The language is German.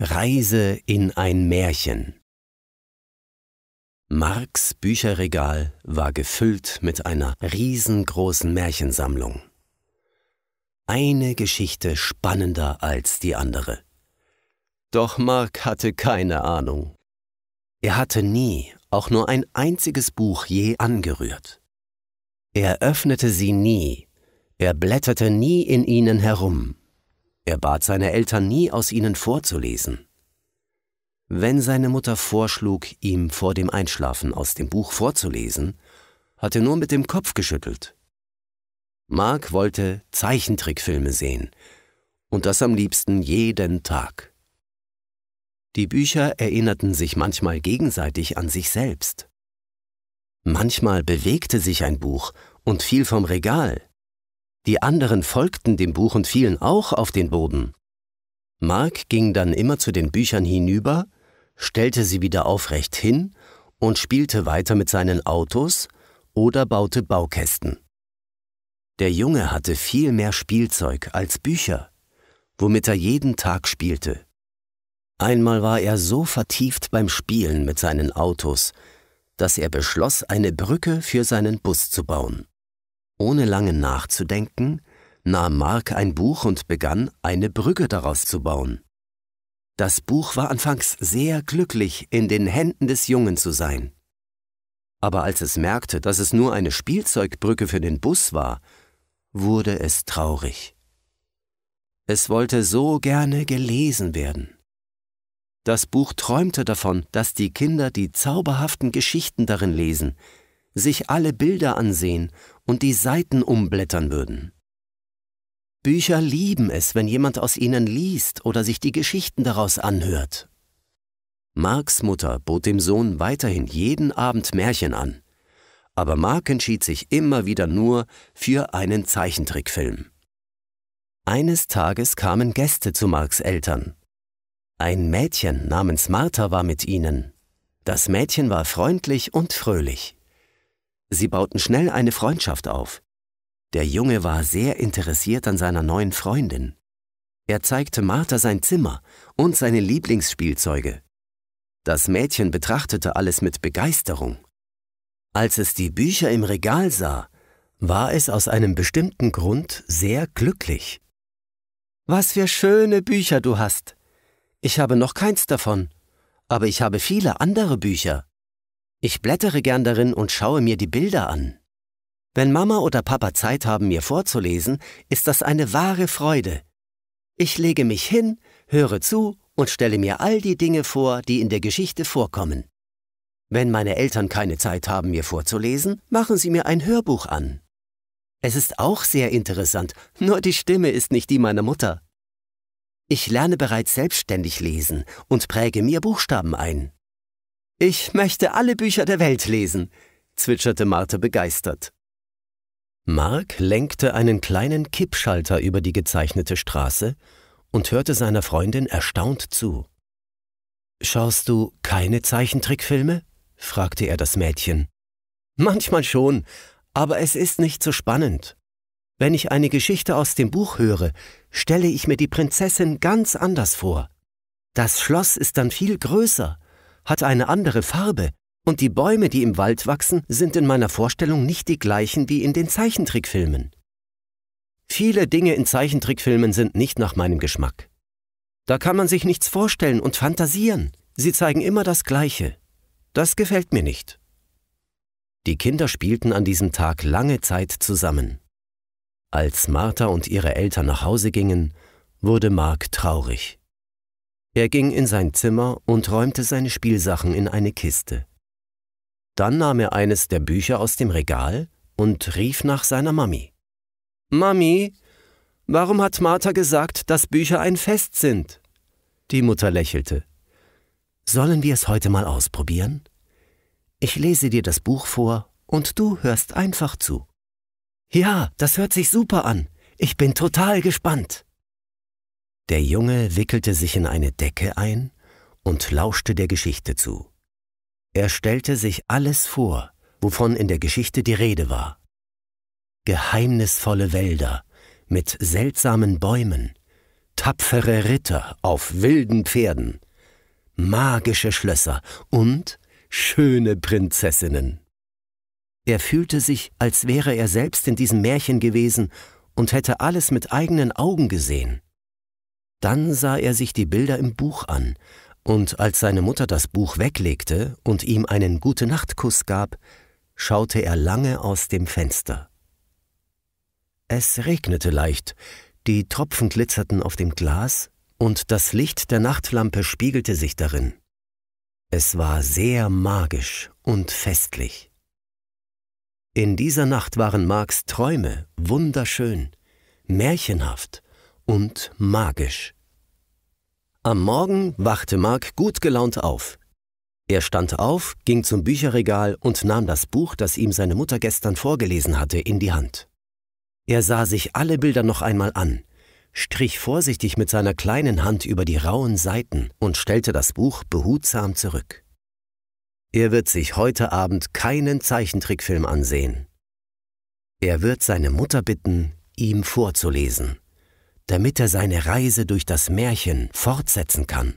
Reise in ein Märchen. Marks Bücherregal war gefüllt mit einer riesengroßen Märchensammlung. Eine Geschichte spannender als die andere. Doch Mark hatte keine Ahnung. Er hatte nie auch nur ein einziges Buch je angerührt. Er öffnete sie nie, er blätterte nie in ihnen herum. Er bat seine Eltern nie, aus ihnen vorzulesen. Wenn seine Mutter vorschlug, ihm vor dem Einschlafen aus dem Buch vorzulesen, hat er nur mit dem Kopf geschüttelt. Mark wollte Zeichentrickfilme sehen, und das am liebsten jeden Tag. Die Bücher erinnerten sich manchmal gegenseitig an sich selbst. Manchmal bewegte sich ein Buch und fiel vom Regal, die anderen folgten dem Buch und fielen auch auf den Boden. Mark ging dann immer zu den Büchern hinüber, stellte sie wieder aufrecht hin und spielte weiter mit seinen Autos oder baute Baukästen. Der Junge hatte viel mehr Spielzeug als Bücher, womit er jeden Tag spielte. Einmal war er so vertieft beim Spielen mit seinen Autos, dass er beschloss, eine Brücke für seinen Bus zu bauen. Ohne lange nachzudenken, nahm Mark ein Buch und begann, eine Brücke daraus zu bauen. Das Buch war anfangs sehr glücklich, in den Händen des Jungen zu sein. Aber als es merkte, dass es nur eine Spielzeugbrücke für den Bus war, wurde es traurig. Es wollte so gerne gelesen werden. Das Buch träumte davon, dass die Kinder die zauberhaften Geschichten darin lesen, sich alle Bilder ansehen und die Seiten umblättern würden. Bücher lieben es, wenn jemand aus ihnen liest oder sich die Geschichten daraus anhört. Marks Mutter bot dem Sohn weiterhin jeden Abend Märchen an, aber Mark entschied sich immer wieder nur für einen Zeichentrickfilm. Eines Tages kamen Gäste zu Marks Eltern. Ein Mädchen namens Martha war mit ihnen. Das Mädchen war freundlich und fröhlich. Sie bauten schnell eine Freundschaft auf. Der Junge war sehr interessiert an seiner neuen Freundin. Er zeigte Martha sein Zimmer und seine Lieblingsspielzeuge. Das Mädchen betrachtete alles mit Begeisterung. Als es die Bücher im Regal sah, war es aus einem bestimmten Grund sehr glücklich. Was für schöne Bücher du hast. Ich habe noch keins davon, aber ich habe viele andere Bücher. Ich blättere gern darin und schaue mir die Bilder an. Wenn Mama oder Papa Zeit haben, mir vorzulesen, ist das eine wahre Freude. Ich lege mich hin, höre zu und stelle mir all die Dinge vor, die in der Geschichte vorkommen. Wenn meine Eltern keine Zeit haben, mir vorzulesen, machen sie mir ein Hörbuch an. Es ist auch sehr interessant, nur die Stimme ist nicht die meiner Mutter. Ich lerne bereits selbstständig lesen und präge mir Buchstaben ein. Ich möchte alle Bücher der Welt lesen, zwitscherte Martha begeistert. Mark lenkte einen kleinen Kippschalter über die gezeichnete Straße und hörte seiner Freundin erstaunt zu. Schaust du keine Zeichentrickfilme? fragte er das Mädchen. Manchmal schon, aber es ist nicht so spannend. Wenn ich eine Geschichte aus dem Buch höre, stelle ich mir die Prinzessin ganz anders vor. Das Schloss ist dann viel größer, hat eine andere Farbe und die Bäume, die im Wald wachsen, sind in meiner Vorstellung nicht die gleichen wie in den Zeichentrickfilmen. Viele Dinge in Zeichentrickfilmen sind nicht nach meinem Geschmack. Da kann man sich nichts vorstellen und fantasieren. Sie zeigen immer das Gleiche. Das gefällt mir nicht. Die Kinder spielten an diesem Tag lange Zeit zusammen. Als Martha und ihre Eltern nach Hause gingen, wurde Mark traurig. Er ging in sein Zimmer und räumte seine Spielsachen in eine Kiste. Dann nahm er eines der Bücher aus dem Regal und rief nach seiner Mami. Mami, warum hat Martha gesagt, dass Bücher ein Fest sind? Die Mutter lächelte. Sollen wir es heute mal ausprobieren? Ich lese dir das Buch vor und du hörst einfach zu. Ja, das hört sich super an. Ich bin total gespannt. Der Junge wickelte sich in eine Decke ein und lauschte der Geschichte zu. Er stellte sich alles vor, wovon in der Geschichte die Rede war. Geheimnisvolle Wälder mit seltsamen Bäumen, tapfere Ritter auf wilden Pferden, magische Schlösser und schöne Prinzessinnen. Er fühlte sich, als wäre er selbst in diesem Märchen gewesen und hätte alles mit eigenen Augen gesehen. Dann sah er sich die Bilder im Buch an, und als seine Mutter das Buch weglegte und ihm einen gute nacht kuss gab, schaute er lange aus dem Fenster. Es regnete leicht, die Tropfen glitzerten auf dem Glas, und das Licht der Nachtlampe spiegelte sich darin. Es war sehr magisch und festlich. In dieser Nacht waren Marks Träume wunderschön, märchenhaft, und magisch. Am Morgen wachte Mark gut gelaunt auf. Er stand auf, ging zum Bücherregal und nahm das Buch, das ihm seine Mutter gestern vorgelesen hatte, in die Hand. Er sah sich alle Bilder noch einmal an, strich vorsichtig mit seiner kleinen Hand über die rauen Seiten und stellte das Buch behutsam zurück. Er wird sich heute Abend keinen Zeichentrickfilm ansehen. Er wird seine Mutter bitten, ihm vorzulesen damit er seine Reise durch das Märchen fortsetzen kann.